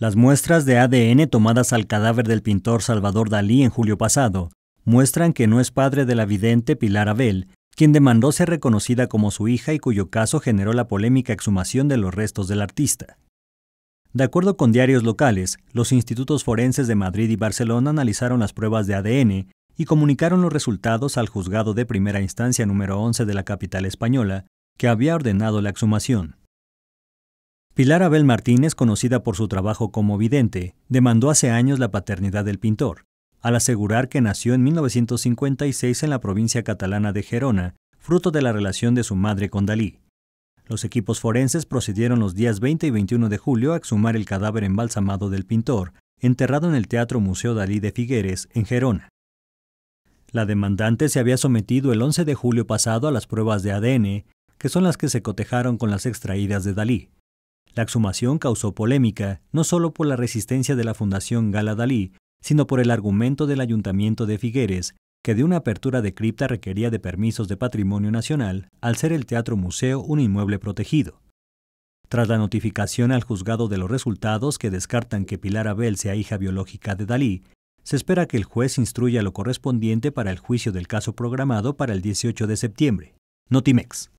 Las muestras de ADN tomadas al cadáver del pintor Salvador Dalí en julio pasado muestran que no es padre de la vidente Pilar Abel, quien demandó ser reconocida como su hija y cuyo caso generó la polémica exhumación de los restos del artista. De acuerdo con diarios locales, los institutos forenses de Madrid y Barcelona analizaron las pruebas de ADN y comunicaron los resultados al juzgado de primera instancia número 11 de la capital española, que había ordenado la exhumación. Pilar Abel Martínez, conocida por su trabajo como vidente, demandó hace años la paternidad del pintor, al asegurar que nació en 1956 en la provincia catalana de Gerona, fruto de la relación de su madre con Dalí. Los equipos forenses procedieron los días 20 y 21 de julio a exhumar el cadáver embalsamado del pintor, enterrado en el Teatro Museo Dalí de Figueres, en Gerona. La demandante se había sometido el 11 de julio pasado a las pruebas de ADN, que son las que se cotejaron con las extraídas de Dalí. La exhumación causó polémica, no solo por la resistencia de la Fundación Gala Dalí, sino por el argumento del Ayuntamiento de Figueres, que de una apertura de cripta requería de permisos de patrimonio nacional, al ser el teatro museo un inmueble protegido. Tras la notificación al juzgado de los resultados que descartan que Pilar Abel sea hija biológica de Dalí, se espera que el juez instruya lo correspondiente para el juicio del caso programado para el 18 de septiembre. Notimex.